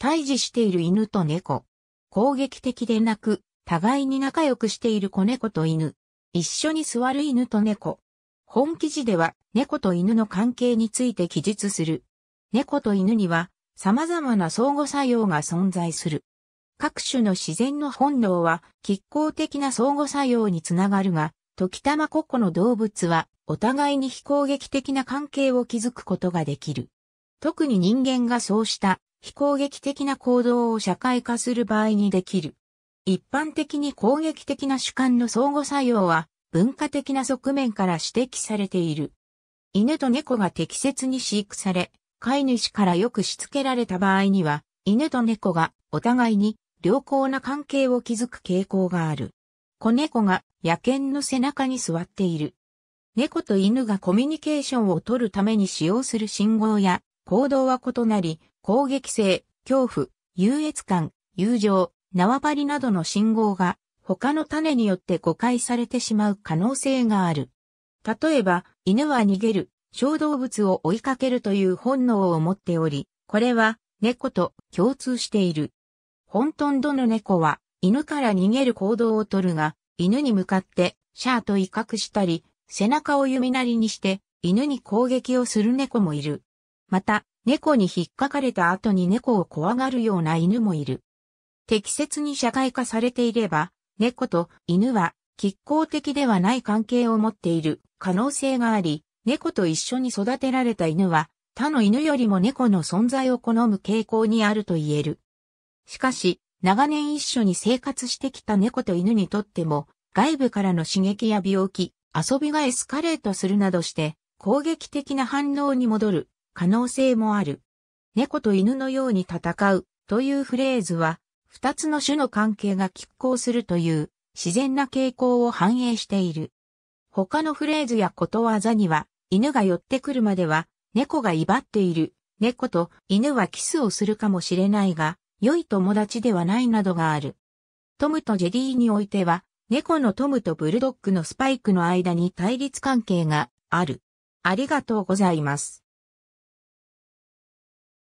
対峙している犬と猫。攻撃的でなく、互いに仲良くしている子猫と犬。一緒に座る犬と猫。本記事では猫と犬の関係について記述する。猫と犬には様々な相互作用が存在する。各種の自然の本能は拮抗的な相互作用につながるが、時たま個々の動物はお互いに非攻撃的な関係を築くことができる。特に人間がそうした非攻撃的な行動を社会化する場合にできる。一般的に攻撃的な主観の相互作用は文化的な側面から指摘されている。犬と猫が適切に飼育され、飼い主からよくしつけられた場合には、犬と猫がお互いに良好な関係を築く傾向がある。子猫が野犬の背中に座っている。猫と犬がコミュニケーションを取るために使用する信号や行動は異なり、攻撃性、恐怖、優越感、友情、縄張りなどの信号が他の種によって誤解されてしまう可能性がある。例えば、犬は逃げる、小動物を追いかけるという本能を持っており、これは猫と共通している。本当ンの猫は犬から逃げる行動をとるが、犬に向かってシャーと威嚇したり、背中を弓なりにして犬に攻撃をする猫もいる。また、猫に引っかかれた後に猫を怖がるような犬もいる。適切に社会化されていれば、猫と犬は拮抗的ではない関係を持っている可能性があり、猫と一緒に育てられた犬は他の犬よりも猫の存在を好む傾向にあると言える。しかし、長年一緒に生活してきた猫と犬にとっても、外部からの刺激や病気、遊びがエスカレートするなどして、攻撃的な反応に戻る可能性もある。猫と犬のように戦うというフレーズは、二つの種の関係が拮抗するという自然な傾向を反映している。他のフレーズやことわざには、犬が寄ってくるまでは、猫が威張っている、猫と犬はキスをするかもしれないが、良い友達ではないなどがある。トムとジェリーにおいては、猫のトムとブルドッグのスパイクの間に対立関係がある。ありがとうございます。